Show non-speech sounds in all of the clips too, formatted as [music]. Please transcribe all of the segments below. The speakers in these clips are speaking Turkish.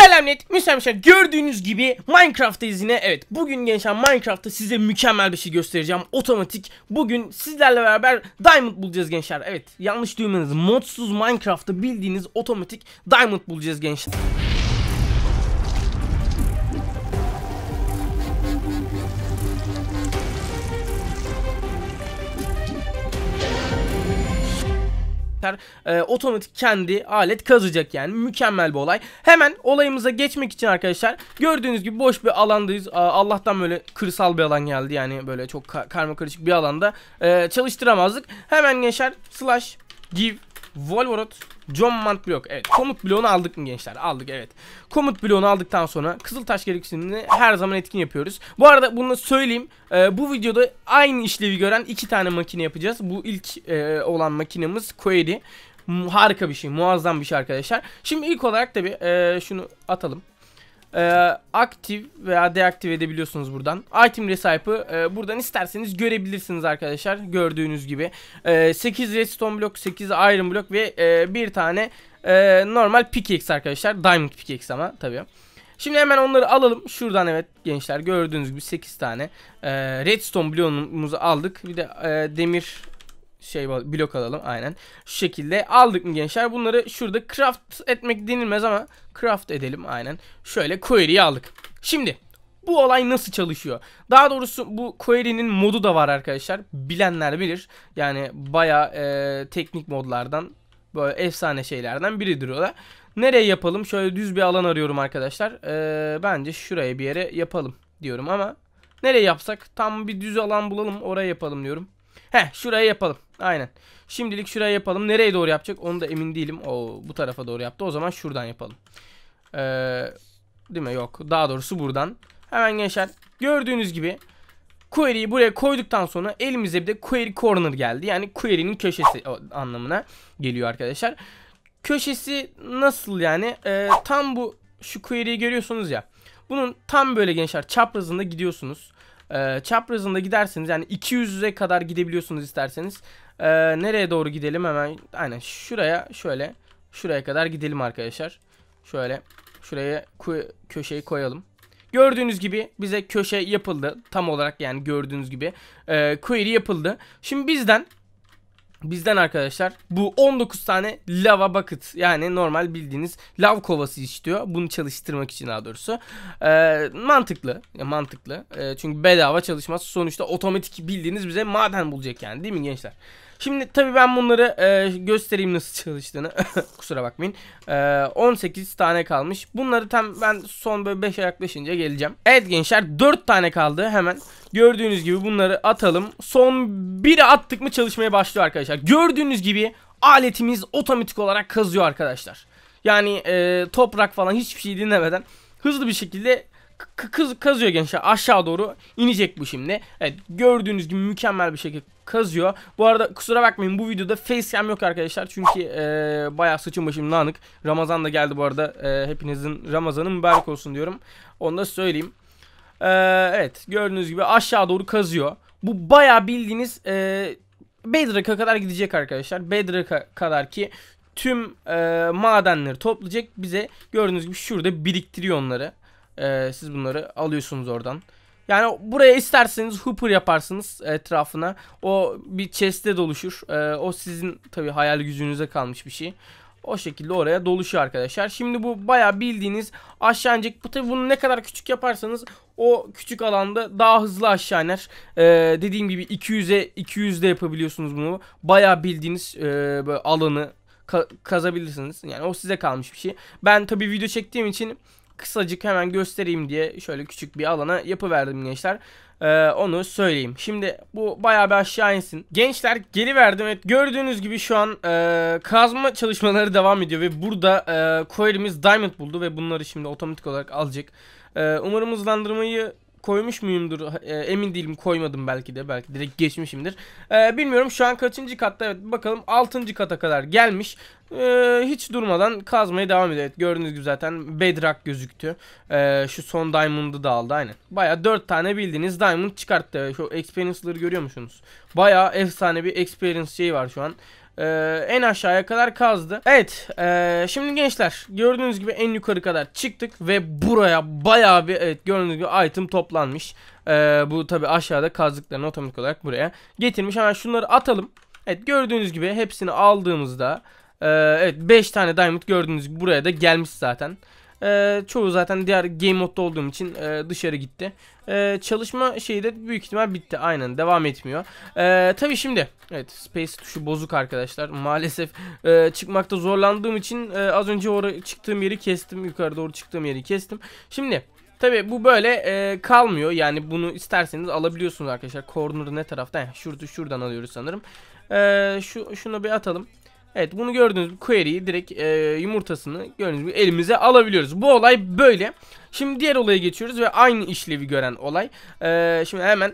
Selamlet müsemmişler gördüğünüz gibi Minecraft'tayız yine evet bugün gençler Minecraft'ta size mükemmel bir şey göstereceğim otomatik bugün sizlerle beraber diamond bulacağız gençler evet yanlış duymanız modsuz Minecraft'ta bildiğiniz otomatik diamond bulacağız gençler helikopter e, otomatik kendi alet kazacak yani. Mükemmel bir olay. Hemen olayımıza geçmek için arkadaşlar gördüğünüz gibi boş bir alandayız. Aa, Allah'tan böyle kırsal bir alan geldi yani böyle çok ka karma karışık bir alanda e, çalıştıramazdık. Hemen gençler slash give Volvorot, Command Block. Evet komut bloğunu aldık mı gençler? Aldık evet. Komut bloğunu aldıktan sonra Kızıl Taş gereksinimini her zaman etkin yapıyoruz. Bu arada bunu söyleyeyim. E, bu videoda aynı işlevi gören iki tane makine yapacağız. Bu ilk e, olan makinemiz Query harika bir şey muazzam bir şey arkadaşlar. Şimdi ilk olarak tabi e, şunu atalım e, aktif veya deaktif edebiliyorsunuz buradan. Item Resip'ı e, buradan isterseniz görebilirsiniz arkadaşlar. Gördüğünüz gibi. E, ee, 8 redstone blok, 8 iron blok ve e, bir tane e, normal pickaxe arkadaşlar. Diamond pickaxe ama tabii. Şimdi hemen onları alalım. Şuradan evet gençler gördüğünüz gibi 8 tane e, redstone bloğumuzu aldık. Bir de e, demir şey blok alalım aynen. Şu şekilde aldık mı gençler? Bunları şurada craft etmek denilmez ama craft edelim aynen. Şöyle query'i aldık. Şimdi bu olay nasıl çalışıyor? Daha doğrusu bu query'nin modu da var arkadaşlar. Bilenler bilir. Yani baya e, teknik modlardan böyle efsane şeylerden biridir o da. Nereye yapalım? Şöyle düz bir alan arıyorum arkadaşlar. E, bence şuraya bir yere yapalım diyorum ama nereye yapsak? Tam bir düz alan bulalım oraya yapalım diyorum. Heh şuraya yapalım. Aynen. Şimdilik şuraya yapalım. Nereye doğru yapacak onu da emin değilim. O bu tarafa doğru yaptı. O zaman şuradan yapalım. Ee, değil mi? Yok. Daha doğrusu buradan. Hemen gençler gördüğünüz gibi query'i buraya koyduktan sonra elimize bir de query corner geldi. Yani query'nin köşesi anlamına geliyor arkadaşlar. Köşesi nasıl yani? Ee, tam bu şu query'i görüyorsunuz ya. Bunun tam böyle gençler çaprazında gidiyorsunuz. E, ee, Chaprazzon'da giderseniz yani 200'e kadar gidebiliyorsunuz isterseniz. E, nereye doğru gidelim hemen? Aynen şuraya şöyle. Şuraya kadar gidelim arkadaşlar. Şöyle şuraya köşeyi koyalım. Gördüğünüz gibi bize köşe yapıldı. Tam olarak yani gördüğünüz gibi. E, query yapıldı. Şimdi bizden Bizden arkadaşlar bu 19 tane lava bucket yani normal bildiğiniz lav kovası istiyor. Bunu çalıştırmak için daha doğrusu. Ee, mantıklı. mantıklı. Ee, çünkü bedava çalışmaz. Sonuçta otomatik bildiğiniz bize maden bulacak yani değil mi gençler? Şimdi tabii ben bunları e, göstereyim nasıl çalıştığını. [laughs] Kusura bakmayın. E, 18 tane kalmış. Bunları tam ben son böyle 5'e yaklaşınca geleceğim. Evet gençler 4 tane kaldı hemen. Gördüğünüz gibi bunları atalım. Son biri attık mı çalışmaya başlıyor arkadaşlar. Gördüğünüz gibi aletimiz otomatik olarak kazıyor arkadaşlar. Yani e, toprak falan hiçbir şey dinlemeden hızlı bir şekilde kız kazıyor gençler aşağı doğru inecek bu şimdi. Evet gördüğünüz gibi mükemmel bir şekilde kazıyor. Bu arada kusura bakmayın bu videoda facecam yok arkadaşlar. Çünkü e, bayağı saçım başım lanık. Ramazan da geldi bu arada. E, hepinizin Ramazan'ı mübarek olsun diyorum. Onu da söyleyeyim. E, evet gördüğünüz gibi aşağı doğru kazıyor. Bu bayağı bildiğiniz e, Bedrock'a kadar gidecek arkadaşlar. Bedrock'a kadar ki tüm e, madenleri toplayacak. Bize gördüğünüz gibi şurada biriktiriyor onları. Ee, siz bunları alıyorsunuz oradan. Yani buraya isterseniz hooper yaparsınız etrafına. O bir chest'e doluşur. Ee, o sizin tabi hayal gücünüze kalmış bir şey. O şekilde oraya doluşuyor arkadaşlar. Şimdi bu baya bildiğiniz aşağı inecek. Bu tabi bunu ne kadar küçük yaparsanız o küçük alanda daha hızlı aşağı iner. Ee, dediğim gibi 200'e 200'de yapabiliyorsunuz bunu. Baya bildiğiniz e, böyle alanı ka kazabilirsiniz. Yani o size kalmış bir şey. Ben tabi video çektiğim için kısacık hemen göstereyim diye şöyle küçük bir alana yapıverdim gençler. Ee, onu söyleyeyim. Şimdi bu bayağı bir aşağı insin. Gençler geri verdim. Evet gördüğünüz gibi şu an e, kazma çalışmaları devam ediyor ve burada e, Coir'imiz Diamond buldu ve bunları şimdi otomatik olarak alacak. E, umarım hızlandırmayı koymuş muyumdur e, emin değilim koymadım belki de belki direkt geçmişimdir. E, bilmiyorum şu an kaçıncı katta evet bakalım altıncı kata kadar gelmiş. E, hiç durmadan kazmaya devam ediyor. Evet, gördüğünüz gibi zaten bedrak gözüktü. E, şu son diamond'ı da aldı aynen. Baya dört tane bildiğiniz diamond çıkarttı. Şu experience'ları görüyor musunuz? Baya efsane bir experience şey var şu an. Ee, en aşağıya kadar kazdı. Evet. E, şimdi gençler gördüğünüz gibi en yukarı kadar çıktık ve buraya bayağı bir evet gördüğünüz gibi item toplanmış. Ee, bu tabi aşağıda kazdıklarını otomatik olarak buraya getirmiş. Hemen şunları atalım. Evet gördüğünüz gibi hepsini aldığımızda ee, evet 5 tane diamond gördüğünüz gibi buraya da gelmiş zaten. E, çoğu zaten diğer game modda olduğum için e, dışarı gitti. E, çalışma şeyi de büyük ihtimal bitti. Aynen devam etmiyor. E, tabii şimdi evet space tuşu bozuk arkadaşlar. [laughs] Maalesef e, çıkmakta zorlandığım için e, az önce oraya çıktığım yeri kestim. Yukarı doğru çıktığım yeri kestim. Şimdi Tabi bu böyle e, kalmıyor yani bunu isterseniz alabiliyorsunuz arkadaşlar. Corner ne taraftan? Şurada şuradan alıyoruz sanırım. E, şu şunu bir atalım. Evet bunu gördüğünüz query'yi direkt e, yumurtasını gördüğünüz gibi elimize alabiliyoruz. Bu olay böyle. Şimdi diğer olaya geçiyoruz ve aynı işlevi gören olay. E, şimdi hemen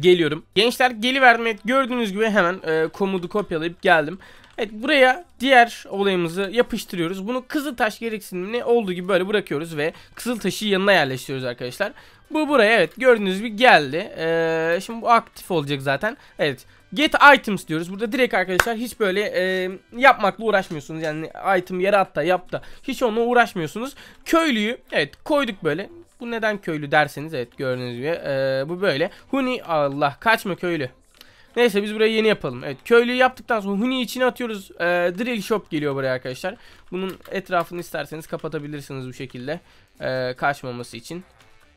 geliyorum. Gençler geliverdim. Evet, gördüğünüz gibi hemen e, komutu kopyalayıp geldim. Evet buraya diğer olayımızı yapıştırıyoruz. Bunu Kızıltaş gereksinimini olduğu gibi böyle bırakıyoruz ve Kızıltaş'ı yanına yerleştiriyoruz arkadaşlar. Bu buraya evet gördüğünüz gibi geldi. Ee, şimdi bu aktif olacak zaten. Evet Get items diyoruz. Burada direkt arkadaşlar hiç böyle e, yapmakla uğraşmıyorsunuz. Yani item yarat da yap da hiç onunla uğraşmıyorsunuz. Köylüyü evet koyduk böyle. Bu neden köylü derseniz evet gördüğünüz gibi e, bu böyle. Huni Allah kaçma köylü. Neyse biz burayı yeni yapalım. Evet köylüyü yaptıktan sonra huni içine atıyoruz. E, drill shop geliyor buraya arkadaşlar. Bunun etrafını isterseniz kapatabilirsiniz bu şekilde. E, kaçmaması için.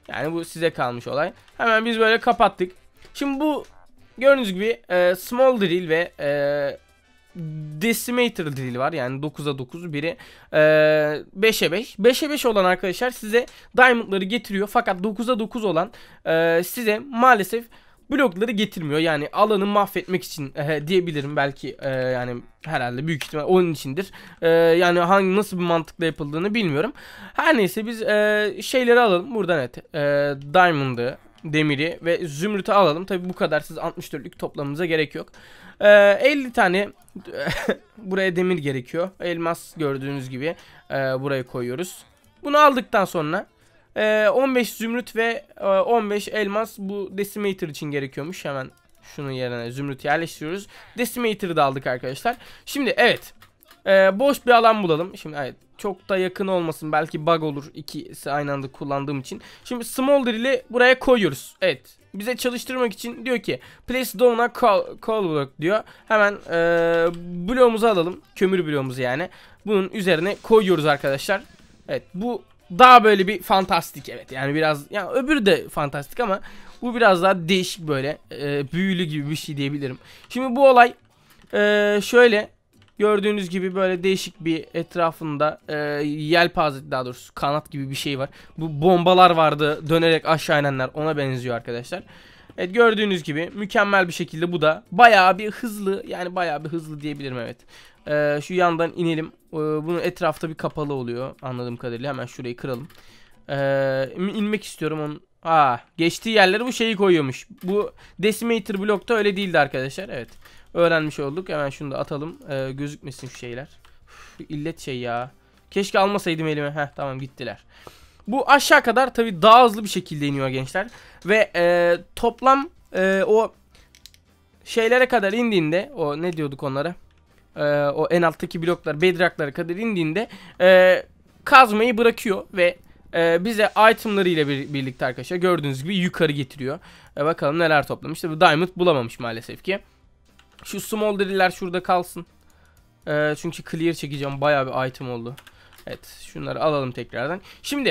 Yani bu size kalmış olay. Hemen biz böyle kapattık. Şimdi bu Gördüğünüz gibi e, small drill ve e, decimator drill var. Yani 9'a 9 biri e, 5'e 5. 5'e 5 olan arkadaşlar size diamondları getiriyor. Fakat 9'a 9 olan e, size maalesef blokları getirmiyor. Yani alanı mahvetmek için e, diyebilirim belki e, yani herhalde büyük ihtimal onun içindir. E, yani hangi nasıl bir mantıkla yapıldığını bilmiyorum. Her neyse biz e, şeyleri alalım. Buradan evet. E, Diamond'ı demiri ve zümrütü alalım. Tabi bu kadar siz 64'lük toplamamıza gerek yok. Ee, 50 tane [laughs] buraya demir gerekiyor. Elmas gördüğünüz gibi e, buraya koyuyoruz. Bunu aldıktan sonra e, 15 zümrüt ve e, 15 elmas bu decimator için gerekiyormuş. Hemen şunun yerine zümrüt yerleştiriyoruz. Decimator'ı da aldık arkadaşlar. Şimdi evet ee, boş bir alan bulalım. Şimdi evet çok da yakın olmasın. Belki bug olur ikisi aynı anda kullandığım için. Şimdi Smolder ile buraya koyuyoruz. Evet. Bize çalıştırmak için diyor ki Place Dawn'a call, call block diyor. Hemen ee, bloğumuzu alalım. Kömür bloğumuzu yani. Bunun üzerine koyuyoruz arkadaşlar. Evet bu daha böyle bir fantastik evet yani biraz yani öbürü de fantastik ama bu biraz daha değişik böyle e, büyülü gibi bir şey diyebilirim. Şimdi bu olay e, şöyle Gördüğünüz gibi böyle değişik bir etrafında e, yelpaze daha doğrusu kanat gibi bir şey var. Bu bombalar vardı dönerek aşağı inenler ona benziyor arkadaşlar. Evet gördüğünüz gibi mükemmel bir şekilde bu da bayağı bir hızlı yani bayağı bir hızlı diyebilirim evet. Ee, şu yandan inelim. Ee, bunun etrafta bir kapalı oluyor anladığım kadarıyla. Hemen şurayı kıralım. Ee, inmek istiyorum onun. Aa, geçtiği yerlere bu şeyi koyuyormuş. Bu decimator blokta öyle değildi arkadaşlar. Evet. Öğrenmiş olduk. Hemen şunu da atalım. Ee, gözükmesin şu şeyler. Üf, illet şey ya. Keşke almasaydım elime. Heh tamam gittiler. Bu aşağı kadar tabi daha hızlı bir şekilde iniyor gençler. Ve e, toplam e, o şeylere kadar indiğinde o ne diyorduk onlara? E, o en alttaki bloklar bedraklara kadar indiğinde e, kazmayı bırakıyor ve e, bize itemları ile bir, birlikte arkadaşlar gördüğünüz gibi yukarı getiriyor. E, bakalım neler toplamış. Tabi diamond bulamamış maalesef ki. Şu small dediler şurada kalsın. Ee, çünkü clear çekeceğim. baya bir item oldu. Evet şunları alalım tekrardan. Şimdi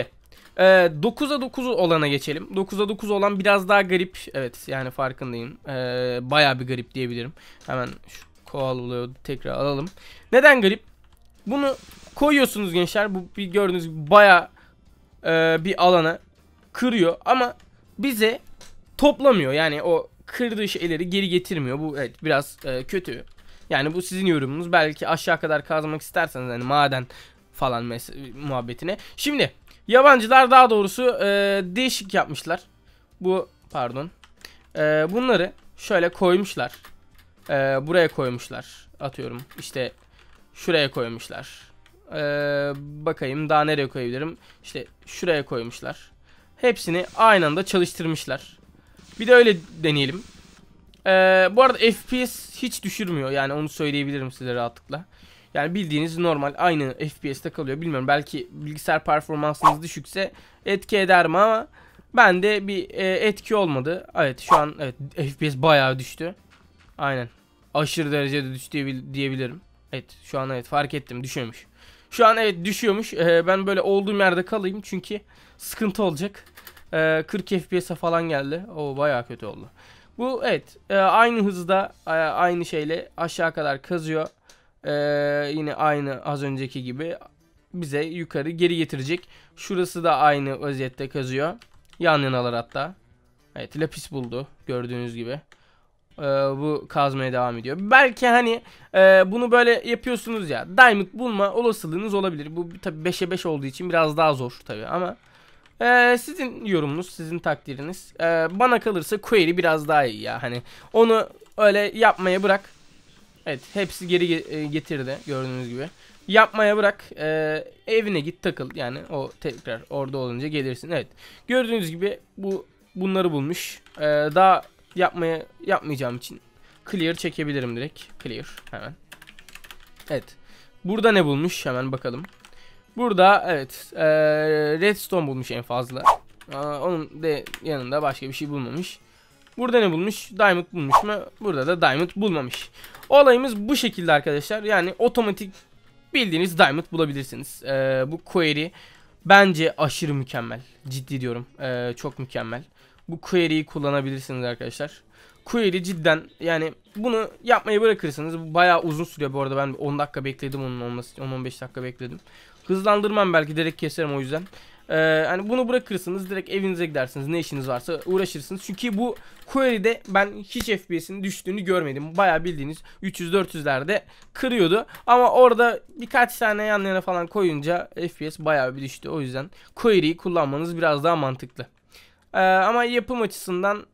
e, 9'a 9 olana geçelim. 9'a 9 olan biraz daha garip. Evet yani farkındayım. E, bayağı bir garip diyebilirim. Hemen şu koalalığı tekrar alalım. Neden garip? Bunu koyuyorsunuz gençler. Bu bir gördüğünüz gibi bayağı e, bir alana kırıyor. Ama bize toplamıyor. Yani o kırdığı şeyleri geri getirmiyor. Bu evet biraz e, kötü. Yani bu sizin yorumunuz. Belki aşağı kadar kazmak isterseniz hani maden falan muhabbetine. Şimdi yabancılar daha doğrusu e, değişik yapmışlar. Bu pardon. E, bunları şöyle koymuşlar. E, buraya koymuşlar. Atıyorum işte şuraya koymuşlar. E, bakayım daha nereye koyabilirim. İşte şuraya koymuşlar. Hepsini aynı anda çalıştırmışlar. Bir de öyle deneyelim. Ee, bu arada FPS hiç düşürmüyor. Yani onu söyleyebilirim size rahatlıkla. Yani bildiğiniz normal aynı FPS'te kalıyor. Bilmiyorum belki bilgisayar performansınız düşükse etki eder mi ama ben de bir e, etki olmadı. Evet şu an evet FPS bayağı düştü. Aynen. Aşırı derecede düştü diyebilirim. Evet şu an evet fark ettim düşüyormuş. Şu an evet düşüyormuş. Ee, ben böyle olduğum yerde kalayım çünkü sıkıntı olacak e, ee, 40 FPS'e falan geldi. O baya kötü oldu. Bu evet e, aynı hızda e, aynı şeyle aşağı kadar kazıyor. E, yine aynı az önceki gibi bize yukarı geri getirecek. Şurası da aynı özette kazıyor. Yan yanalar hatta. Evet lapis buldu gördüğünüz gibi. Ee, bu kazmaya devam ediyor. Belki hani e, bunu böyle yapıyorsunuz ya. Diamond bulma olasılığınız olabilir. Bu tabi 5'e 5 olduğu için biraz daha zor tabi ama... Ee, sizin yorumunuz, sizin takdiriniz. Ee, bana kalırsa query biraz daha iyi ya. Hani onu öyle yapmaya bırak. Evet hepsi geri e, getirdi gördüğünüz gibi. Yapmaya bırak. E, evine git takıl. Yani o tekrar orada olunca gelirsin. Evet. Gördüğünüz gibi bu bunları bulmuş. E, daha yapmaya yapmayacağım için clear çekebilirim direkt. Clear hemen. Evet. Burada ne bulmuş hemen bakalım. Burada evet e, redstone bulmuş en fazla. Aa, onun de yanında başka bir şey bulmamış. Burada ne bulmuş? Diamond bulmuş mu? Burada da diamond bulmamış. Olayımız bu şekilde arkadaşlar. Yani otomatik bildiğiniz diamond bulabilirsiniz. Ee, bu query bence aşırı mükemmel. Ciddi diyorum. Ee, çok mükemmel. Bu query'i kullanabilirsiniz arkadaşlar. Query cidden yani bunu yapmayı bırakırsanız Bu bayağı uzun sürüyor bu arada. Ben 10 dakika bekledim onun olması. 10-15 dakika bekledim. Hızlandırmam belki direkt keserim o yüzden. Ee, hani bunu bırakırsınız direkt evinize gidersiniz ne işiniz varsa uğraşırsınız. Çünkü bu query'de ben hiç FPS'in düştüğünü görmedim. Baya bildiğiniz 300-400'lerde kırıyordu. Ama orada birkaç tane yan yana falan koyunca FPS baya bir düştü. O yüzden query'i kullanmanız biraz daha mantıklı. Ee, ama yapım açısından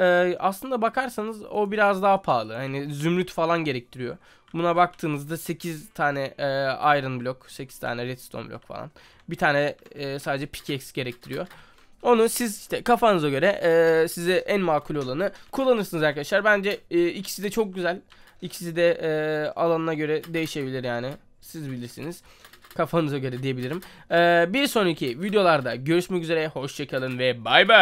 ee, aslında bakarsanız o biraz daha pahalı. Hani zümrüt falan gerektiriyor. Buna baktığınızda 8 tane e, iron blok, 8 tane redstone blok falan. Bir tane e, sadece pickaxe gerektiriyor. Onu siz işte kafanıza göre e, size en makul olanı kullanırsınız arkadaşlar. Bence e, ikisi de çok güzel. İkisi de e, alanına göre değişebilir yani. Siz bilirsiniz. Kafanıza göre diyebilirim. E, bir sonraki videolarda görüşmek üzere. Hoşçakalın ve bay bay.